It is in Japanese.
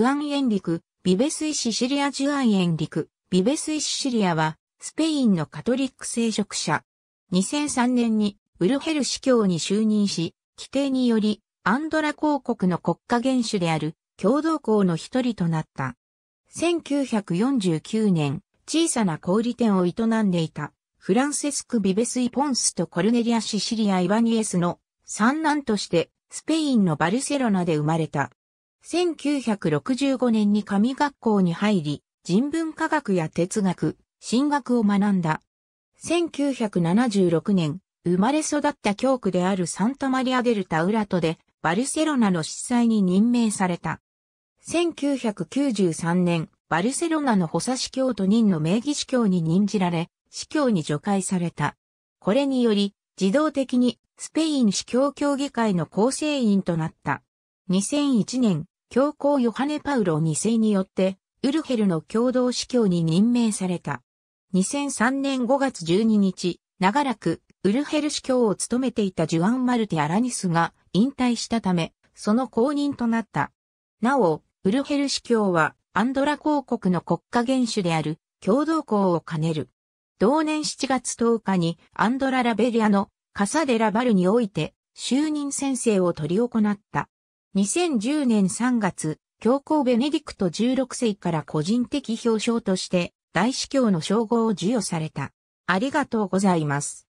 ジュアンエンリク、ビベスイシシリアジュアンエンリク、ビベスイシシリアは、スペインのカトリック聖職者。2003年に、ウルヘル司教に就任し、規定により、アンドラ公国の国家元首である、共同校の一人となった。1949年、小さな小売店を営んでいた、フランセスク・ビベスイ・ポンスとコルネリア・シシリア・イバニエスの三男として、スペインのバルセロナで生まれた。1965年に神学校に入り、人文科学や哲学、神学を学んだ。1976年、生まれ育った教区であるサンタマリア・デルタ・ウラトで、バルセロナの司祭に任命された。1993年、バルセロナの補佐司教と任の名義司教に任じられ、司教に除外された。これにより、自動的にスペイン司教協議会の構成員となった。2001年、教皇ヨハネ・パウロ2世によって、ウルヘルの共同司教に任命された。2003年5月12日、長らくウルヘル司教を務めていたジュアン・マルティ・アラニスが引退したため、その後任となった。なお、ウルヘル司教はアンドラ公国の国家元首である共同校を兼ねる。同年7月10日にアンドラ・ラベリアのカサデラ・バルにおいて就任宣誓を取り行った。2010年3月、教皇ベネディクト16世から個人的表彰として、大司教の称号を授与された。ありがとうございます。